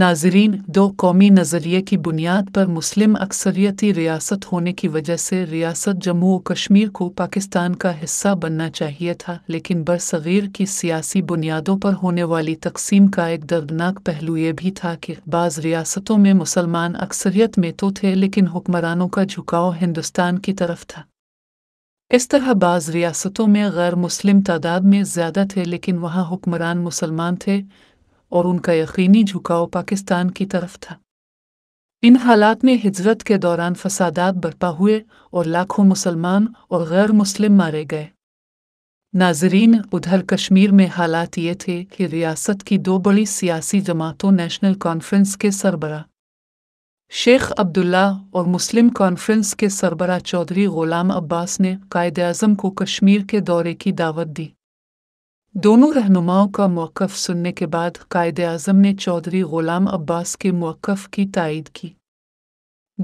नाजरीन दो कौमी नज़रिए की बुनियाद पर मुस्लिम अक्सरियती रियासत होने की वजह से रियासत जम्मू और कश्मीर को पाकिस्तान का हिस्सा बनना चाहिए था लेकिन बरसगीर की सियासी बुनियादों पर होने वाली तकसीम का एक दर्दनाक पहलू ये भी था कि बाज़ रियासतों में मुसलमान अक्सरियत में तो थे लेकिन हुक्मरानों का झुकाव हिंदुस्तान की तरफ था इस तरह बाज़ रियासतों में गैर मुस्लिम तादाद में ज़्यादा थे लेकिन वहाँ हुक्मरान मुसलमान थे और उनका यकीनी झुकाव पाकिस्तान की तरफ था इन हालात में हिजरत के दौरान फसादात बरपा हुए और लाखों मुसलमान और गैर मुस्लिम मारे गए नाजरीन उधर कश्मीर में हालात ये थे कि रियासत की दो बड़ी सियासी जमातों नेशनल कॉन्फ्रेंस के सरबरा शेख अब्दुल्ला और मुस्लिम कॉन्फ्रेंस के सरबरा चौधरी ग़ुलाम अब्बास ने कायद अजम को कश्मीर के दौरे की दावत दी दोनों रहनुमाओं का मौक़ सुनने के बाद कायद अजम ने चौधरी ग़ुलाम अब्बास के मौक़ की तायद की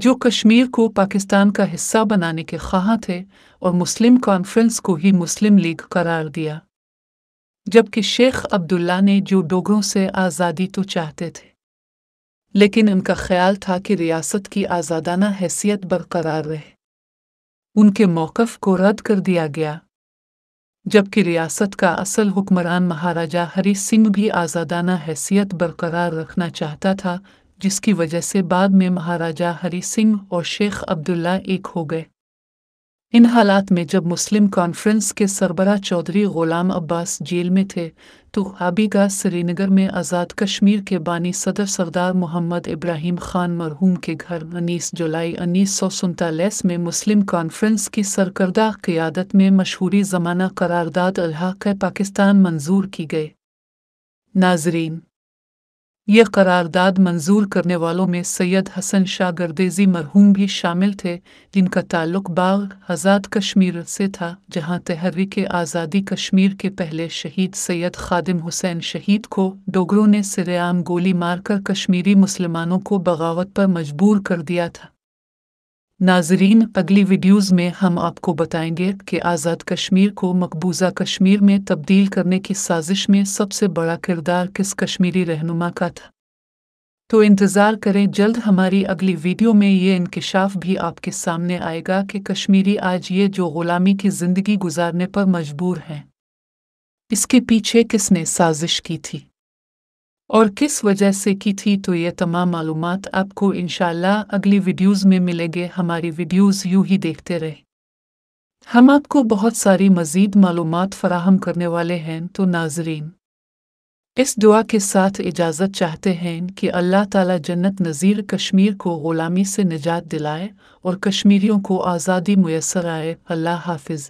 जो कश्मीर को पाकिस्तान का हिस्सा बनाने के ख्वाह थे और मुस्लिम कॉन्फ्रेंस को ही मुस्लिम लीग करार दिया जबकि शेख अब्दुल्ला ने जो डोगों से आज़ादी तो चाहते थे लेकिन उनका ख्याल था कि रियासत की आज़ादाना हैसियत बरकरार रहे उनके मौक़ को रद्द कर दिया गया जबकि रियासत का असल हुक्मरान महाराजा हरी सिंह भी आज़ादाना हैसियत बरकरार रखना चाहता था जिसकी वजह से बाद में महाराजा हरी सिंह और शेख अब्दुल्ला एक हो गए इन हालात में जब मुस्लिम कॉन्फ्रेंस के सरबरा चौधरी ग़ुलाम अब्बास जेल में थे तो हाबीगा श्रीनगर में आज़ाद कश्मीर के बानी सदर सरदार मोहम्मद इब्राहिम खान मरहूम के घर उन्नीस जुलाई उन्नीस सौ सैंतालीस में मुस्लिम कॉन्फ्रेंस की सरकर्दा क़्यादत में मशहूरी ज़माना करारदाद अल्हा पाकिस्तान मंजूर की गई नाजरीन यह करारदाद मंजूर करने वालों में सैयद हसन शाह गर्देजी मरहूम भी शामिल थे जिनका ताल्लुक बाग आज़ाद कश्मीर से था जहां तहरीक आज़ादी कश्मीर के पहले शहीद सैयद खादिम हुसैन शहीद को डोगरों ने सरेआम गोली मारकर कश्मीरी मुसलमानों को बगावत पर मजबूर कर दिया था नाजरीन अगली वीडियोस में हम आपको बताएंगे कि आज़ाद कश्मीर को मकबूजा कश्मीर में तब्दील करने की साजिश में सबसे बड़ा किरदार किस कश्मीरी रहनुमा का था तो इंतज़ार करें जल्द हमारी अगली वीडियो में ये इंकशाफ भी आपके सामने आएगा कि कश्मीरी आज ये जो ग़ुलामी की ज़िंदगी गुजारने पर मजबूर हैं इसके पीछे किसने साजिश की थी और किस वजह से की थी तो ये तमाम मालूम आपको इन अगली वीडियोज़ में मिलेंगे हमारी वीडियोज़ यूं ही देखते रहे हम आपको बहुत सारी मज़ीद मालूम फ़राहम करने वाले हैं तो नाजरीन इस दुआ के साथ इजाज़त चाहते हैं कि अल्लाह ताला जन्नत नज़ीर कश्मीर को ग़ुलामी से निजात दिलाए और कश्मीरियों को आज़ादी मैसर आए अल्लाह हाफिज़